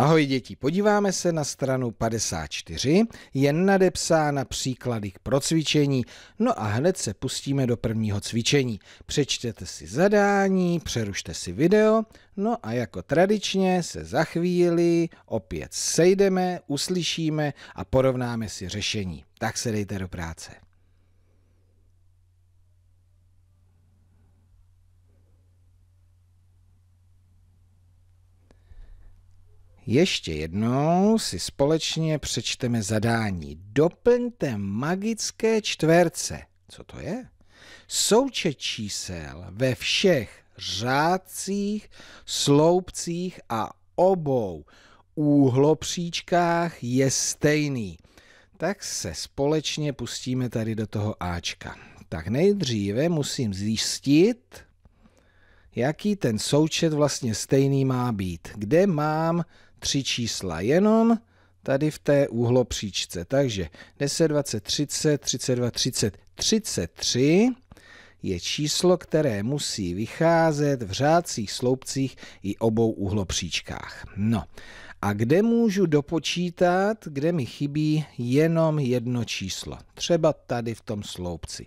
Ahoj děti, podíváme se na stranu 54, je nadepsána příklady k procvičení, no a hned se pustíme do prvního cvičení. Přečtěte si zadání, přerušte si video, no a jako tradičně se za chvíli opět sejdeme, uslyšíme a porovnáme si řešení. Tak se dejte do práce. Ještě jednou si společně přečteme zadání. Doplňte magické čtverce. Co to je? Součet čísel ve všech řádcích, sloupcích a obou úhlopříčkách je stejný. Tak se společně pustíme tady do toho Ačka. Tak nejdříve musím zjistit, jaký ten součet vlastně stejný má být. Kde mám tři čísla jenom tady v té úhlopříčce. Takže 10, 20, 30, 32, 30, 33 je číslo, které musí vycházet v řádcích sloupcích i obou úhlopříčkách. No a kde můžu dopočítat, kde mi chybí jenom jedno číslo. Třeba tady v tom sloupci.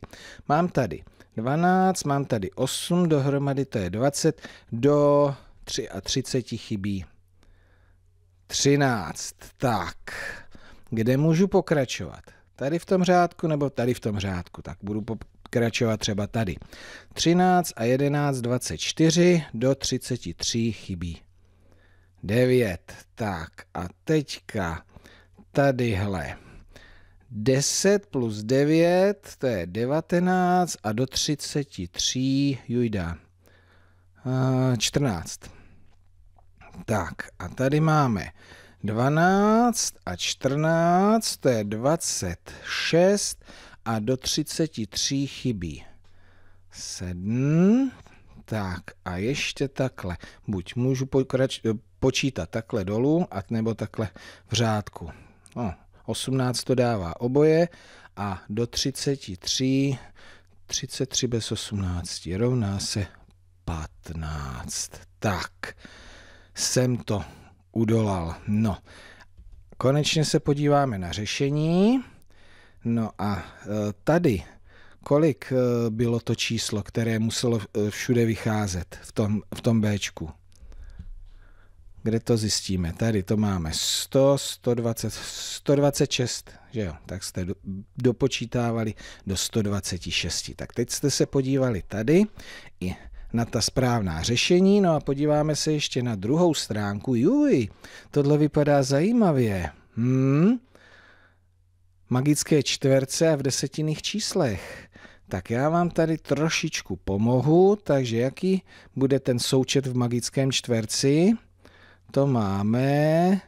Mám tady 12, mám tady 8, dohromady to je 20, do 33 chybí 13. Tak, kde můžu pokračovat? Tady v tom řádku nebo tady v tom řádku? Tak budu pokračovat třeba tady. 13 a 11, 24 do 33 chybí. 9. Tak a teďka tadyhle. 10 plus 9, to je 19 a do 33 jujda. 14. Eh, tak a tady máme 12 a 14, to je 26 a do 33 chybí 7. Tak a ještě takhle. Buď můžu pokrač, počítat takhle dolů, a nebo takhle v řádku. No, 18 to dává oboje a do 33, 33 bez 18 rovná se 15. Tak jsem to udolal. No, konečně se podíváme na řešení. No a e, tady, kolik e, bylo to číslo, které muselo e, všude vycházet v tom, v tom Bčku? Kde to zjistíme? Tady to máme 100, 120, 126, že jo? Tak jste dopočítávali do 126. Tak teď jste se podívali tady i na ta správná řešení. No a podíváme se ještě na druhou stránku. Juj, tohle vypadá zajímavě. Hmm? Magické čtverce a v desetinných číslech. Tak já vám tady trošičku pomohu, takže jaký bude ten součet v magickém čtverci? To máme...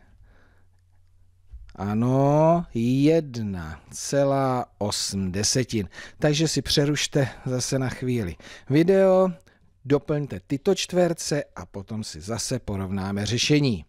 Ano, 1,8 desetin. Takže si přerušte zase na chvíli video Doplňte tyto čtverce a potom si zase porovnáme řešení.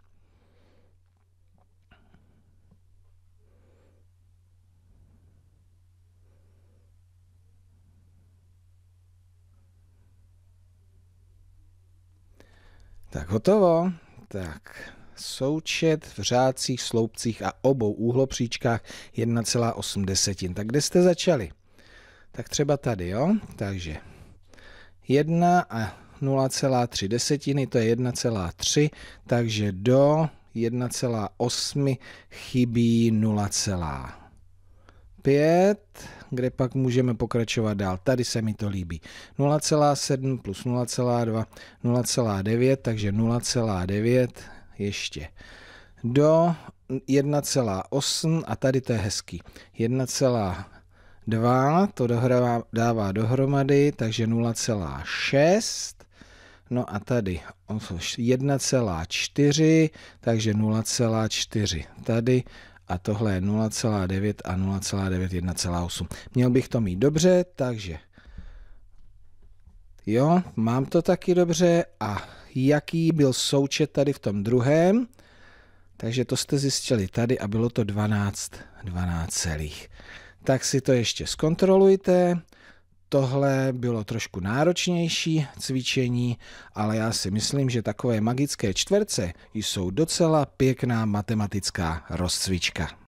Tak hotovo. Tak součet v řádcích, sloupcích a obou úhlopříčkách 1,8. Tak kde jste začali? Tak třeba tady, jo? Takže 1 a 0,3 desetiny, to je 1,3, takže do 1,8 chybí 0,5, kde pak můžeme pokračovat dál. Tady se mi to líbí. 0,7 plus 0,2, 0,9, takže 0,9 ještě do 1,8 a tady to je hezký. 2, to dohrává, dává dohromady, takže 0,6. No a tady 1,4, takže 0,4 tady a tohle je 0,9 a 0,9 1,8. Měl bych to mít dobře, takže jo, mám to taky dobře a jaký byl součet tady v tom druhém, takže to jste zjistili tady a bylo to 12, 12 celých tak si to ještě zkontrolujte. Tohle bylo trošku náročnější cvičení, ale já si myslím, že takové magické čtverce jsou docela pěkná matematická rozcvička.